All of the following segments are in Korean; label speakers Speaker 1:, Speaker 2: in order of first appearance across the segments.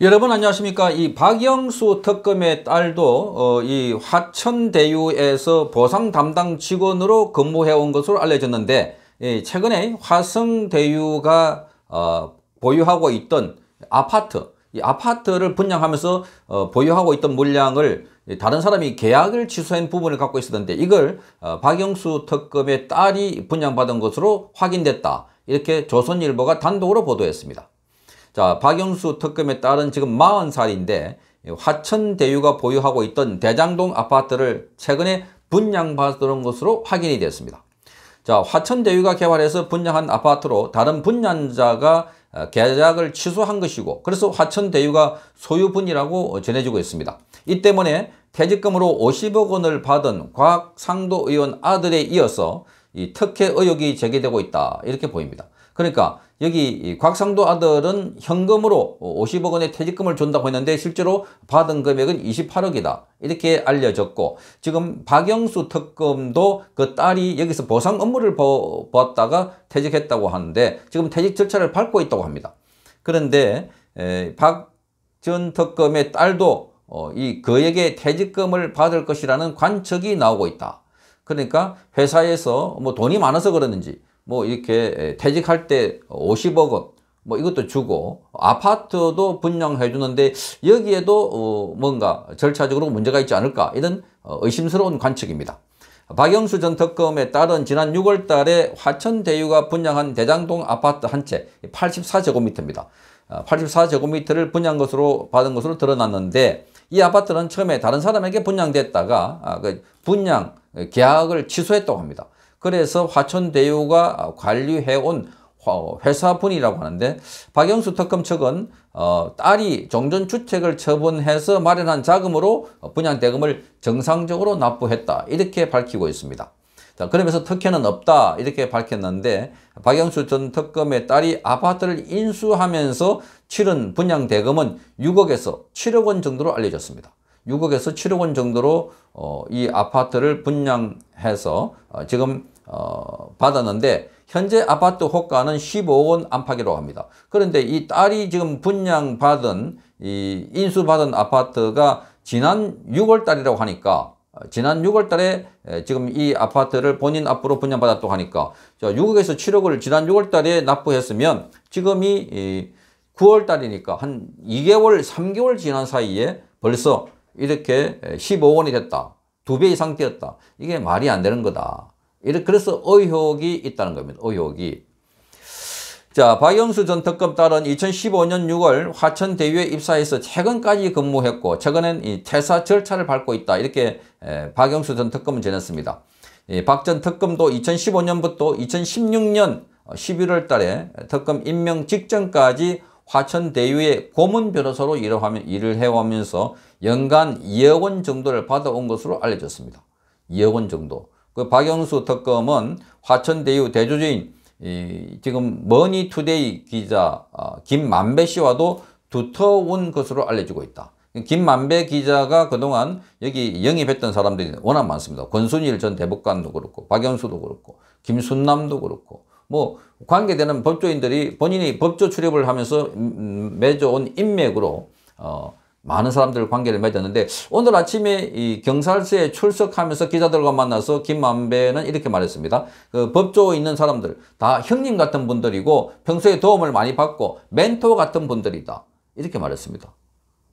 Speaker 1: 여러분 안녕하십니까 이 박영수 특검의 딸도 어, 이 화천대유에서 보상 담당 직원으로 근무해 온 것으로 알려졌는데 예, 최근에 화성대유가 어, 보유하고 있던 아파트 이 아파트를 분양하면서 어, 보유하고 있던 물량을 다른 사람이 계약을 취소한 부분을 갖고 있었는데 이걸 어, 박영수 특검의 딸이 분양받은 것으로 확인됐다 이렇게 조선일보가 단독으로 보도했습니다. 자, 박영수 특검에 따른 지금 40살인데 화천대유가 보유하고 있던 대장동 아파트를 최근에 분양받은 것으로 확인이 됐습니다. 자, 화천대유가 개발해서 분양한 아파트로 다른 분양자가 계약을 취소한 것이고 그래서 화천대유가 소유분이라고 전해지고 있습니다. 이 때문에 퇴직금으로 50억 원을 받은 곽상도 의원 아들에 이어서 이 특혜 의혹이 제기되고 있다 이렇게 보입니다. 그러니까 여기 곽상도 아들은 현금으로 50억 원의 퇴직금을 준다고 했는데 실제로 받은 금액은 28억이다. 이렇게 알려졌고 지금 박영수 특검도 그 딸이 여기서 보상 업무를 보았다가 퇴직했다고 하는데 지금 퇴직 절차를 밟고 있다고 합니다. 그런데 박 전 특검의 딸도 어, 이 그에게 퇴직금을 받을 것이라는 관측이 나오고 있다. 그러니까 회사에서 뭐 돈이 많아서 그러는지 뭐 이렇게 예, 퇴직할 때 50억 원, 뭐 이것도 주고 아파트도 분양해 주는데 여기에도 어, 뭔가 절차적으로 문제가 있지 않을까 이런 어, 의심스러운 관측입니다. 박영수 전 특검에 따른 지난 6월 달에 화천대유가 분양한 대장동 아파트 한 채 84제곱미터입니다. 84제곱미터를 아, 분양 것으로 받은 것으로 드러났는데 이 아파트는 처음에 다른 사람에게 분양됐다가 아, 그 분양 어, 계약을 취소했다고 합니다. 그래서 화천대유가 관리해온 어, 회사분이라고 하는데 박영수 특검 측은 어, 딸이 종전주택을 처분해서 마련한 자금으로 어, 분양대금을 정상적으로 납부했다 이렇게 밝히고 있습니다. 자, 그러면서 특혜는 없다 이렇게 밝혔는데 박영수 전 특검의 딸이 아파트를 인수하면서 치른 분양대금은 6억에서 7억 원 정도로 알려졌습니다. 6억에서 7억 원 정도로 어, 이 아파트를 분양해서 어, 지금 어, 받았는데 현재 아파트 호가는 15억 원 안팎이라고 합니다. 그런데 이 딸이 지금 분양받은 이 인수받은 아파트가 지난 6월 달이라고 하니까 어, 지난 6월 달에 지금 이 아파트를 본인 앞으로 분양받았다고 하니까 6억에서 7억을 지난 6월 달에 납부했으면 지금이 9월 달이니까 한 2개월, 3개월 지난 사이에 벌써 이렇게 15원이 됐다. 두 배 이상 뛰었다. 이게 말이 안 되는 거다. 이렇게 그래서 의혹이 있다는 겁니다. 의혹이. 자, 박영수 전 특검 딸은 2015년 6월 화천대유에 입사해서 최근까지 근무했고 최근엔 이 퇴사 절차를 밟고 있다. 이렇게 에, 박영수 전 특검은 전했습니다. 박 전 특검도 2015년부터 2016년 11월 달에 특검 임명 직전까지 화천대유의 고문 변호사로 일을, 하면, 일을 해오면서 연간 2억 원 정도를 받아온 것으로 알려졌습니다. 2억 원 정도. 그 박영수 특검은 화천대유 대주주인 지금 머니투데이 기자 아, 김만배 씨와도 두터운 것으로 알려지고 있다. 김만배 기자가 그동안 여기 영입했던 사람들이 워낙 많습니다. 권순일 전 대법관도 그렇고 박영수도 그렇고 김순남도 그렇고 뭐 관계되는 법조인들이 본인이 법조 출입을 하면서 음, 음, 음, 맺어온 인맥으로 어 많은 사람들 관계를 맺었는데 오늘 아침에 이 경찰서에 출석하면서 기자들과 만나서 김만배는 이렇게 말했습니다. 그 법조에 있는 사람들 다 형님 같은 분들이고 평소에 도움을 많이 받고 멘토 같은 분들이다. 이렇게 말했습니다.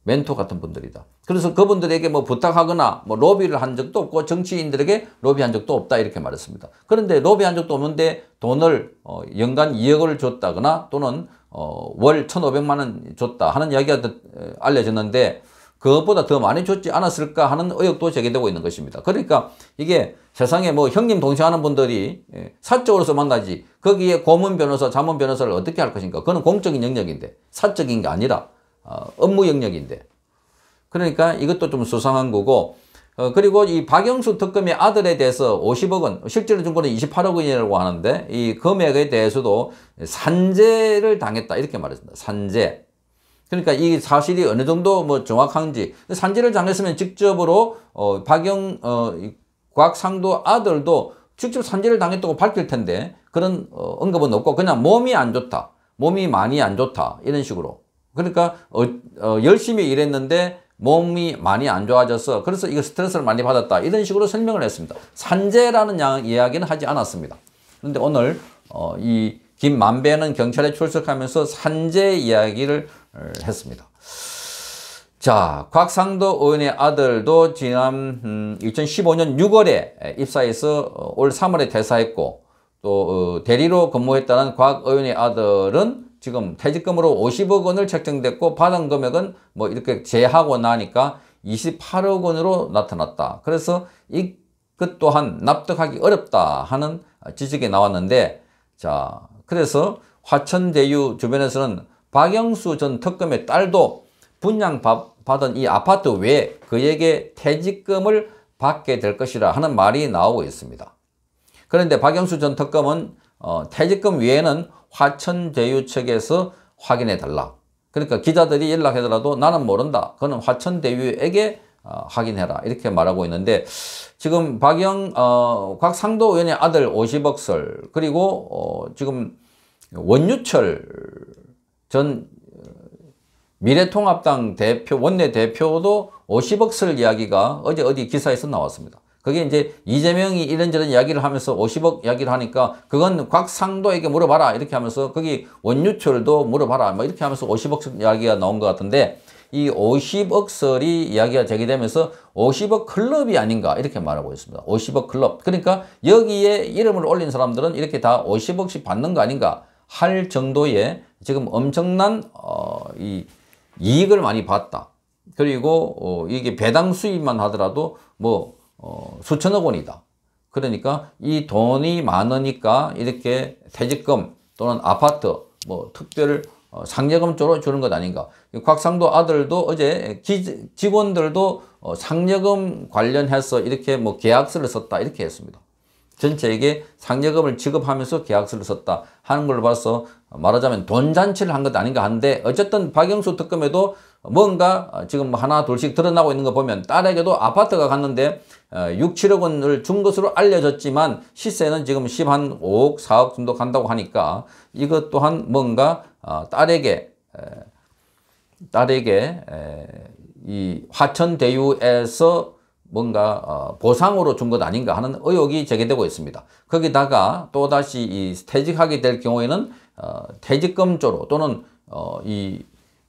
Speaker 1: 멘토 같은 분들이다. 그래서 그분들에게 뭐 부탁하거나 뭐 로비를 한 적도 없고 정치인들에게 로비한 적도 없다 이렇게 말했습니다. 그런데 로비한 적도 없는데 돈을 어 연간 2억을 줬다거나 또는 어 월 1,500만 원 줬다 하는 이야기가 알려졌는데 그것보다 더 많이 줬지 않았을까 하는 의혹도 제기되고 있는 것입니다. 그러니까 이게 세상에 뭐 형님 동생 하는 분들이 예, 사적으로서 만나지 거기에 고문 변호사, 자문 변호사를 어떻게 할 것인가 그거는 공적인 영역인데 사적인 게 아니라 어, 업무 영역인데. 그러니까 이것도 좀 수상한 거고 어, 그리고 이 박영수 특검의 아들에 대해서 50억 원, 실제로 증권은 28억 원이라고 하는데 이 금액에 대해서도 산재를 당했다 이렇게 말했습니다. 산재. 그러니까 이 사실이 어느 정도 뭐 정확한지 산재를 당했으면 직접으로 어, 박영 어, 곽상도 아들도 직접 산재를 당했다고 밝힐 텐데 그런 어, 언급은 없고 그냥 몸이 안 좋다, 몸이 많이 안 좋다 이런 식으로 그러니까 어, 어, 열심히 일했는데 몸이 많이 안 좋아져서 그래서 이거 스트레스를 많이 받았다 이런 식으로 설명을 했습니다. 산재라는 양, 이야기는 하지 않았습니다. 그런데 오늘 어, 이 김만배는 경찰에 출석하면서 산재 이야기를 어, 했습니다. 자, 곽상도 의원의 아들도 지난 음, 2015년 6월에 입사해서 어, 올 3월에 퇴사했고 또 어, 대리로 근무했다는 곽 의원의 아들은 지금 퇴직금으로 50억 원을 책정됐고 받은 금액은 뭐 이렇게 제하고 나니까 28억 원으로 나타났다. 그래서 이그 또한 납득하기 어렵다 하는 지적이 나왔는데 자 그래서 화천대유 주변에서는 박영수 전 특검의 딸도 분양 받은 이 아파트 외에 그에게 퇴직금을 받게 될 것이라 하는 말이 나오고 있습니다. 그런데 박영수 전 특검은 어, 퇴직금 외에는 화천대유 측에서 확인해 달라. 그러니까 기자들이 연락하더라도 나는 모른다. 그는 화천대유에게 어, 확인해라 이렇게 말하고 있는데 지금 박영 어, 곽상도 의원의 아들 50억 설 그리고 어, 지금 원유철 전 미래통합당 대표 원내 대표도 50억 설 이야기가 어제 어디 기사에서 나왔습니다. 그게 이제 이재명이 이런저런 이야기를 하면서 50억 이야기를 하니까 그건 곽상도에게 물어봐라 이렇게 하면서 거기 원유철도 물어봐라 뭐 이렇게 하면서 5 0억 이야기가 나온 것 같은데 이 50억설이 이야기가 제기되면서 50억 클럽이 아닌가 이렇게 말하고 있습니다. 50억 클럽 그러니까 여기에 이름을 올린 사람들은 이렇게 다 50억씩 받는 거 아닌가 할 정도의 지금 엄청난 어, 이 이익을 많이 봤다. 그리고 어, 이게 배당 수입만 하더라도 뭐 어, 수천억 원이다. 그러니까 이 돈이 많으니까 이렇게 퇴직금 또는 아파트 뭐 특별 어, 상여금 쪽으로 주는 것 아닌가. 곽상도 아들도 어제 기, 직원들도 어, 상여금 관련해서 이렇게 뭐 계약서를 썼다 이렇게 했습니다. 전체에게 상여금을 지급하면서 계약서를 썼다 하는 걸 봐서 말하자면 돈 잔치를 한 것 아닌가 한데 어쨌든 박영수 특검에도 뭔가 어, 지금 하나 둘씩 드러나고 있는 거 보면 딸에게도 아파트가 갔는데 6, 어, 7억 원을 준 것으로 알려졌지만 시세는 지금 10 한 5억, 4억 정도 간다고 하니까 이것 또한 뭔가 어, 딸에게 딸에게 이 화천대유에서 뭔가 보상으로 준 것 아닌가 하는 의혹이 제기되고 있습니다. 거기다가 또다시 이 퇴직하게 될 경우에는 퇴직금조로 또는 이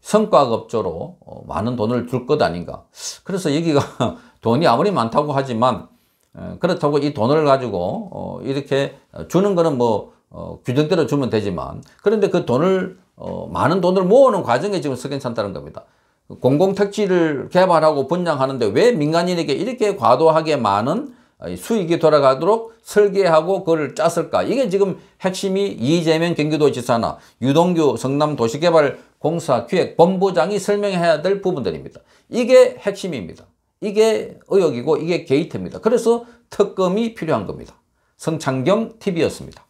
Speaker 1: 성과급조로 어, 많은 돈을 줄 것 아닌가. 그래서 여기가 돈이 아무리 많다고 하지만 어, 그렇다고 이 돈을 가지고 어, 이렇게 주는 거는 뭐 규정대로 주면 되지만 그런데 그 돈을 많은 돈을 모으는 과정에 지금 석연찮다는 겁니다. 공공택지를 개발하고 분양하는데 왜 민간인에게 이렇게 과도하게 많은 수익이 돌아가도록 설계하고 그걸 짰을까? 이게 지금 핵심이 이재명 경기도지사나 유동규 성남도시개발 공사기획본부장이 설명해야 될 부분들입니다. 이게 핵심입니다. 이게 의혹이고 이게 게이트입니다. 그래서 특검이 필요한 겁니다. 성창경 TV였습니다.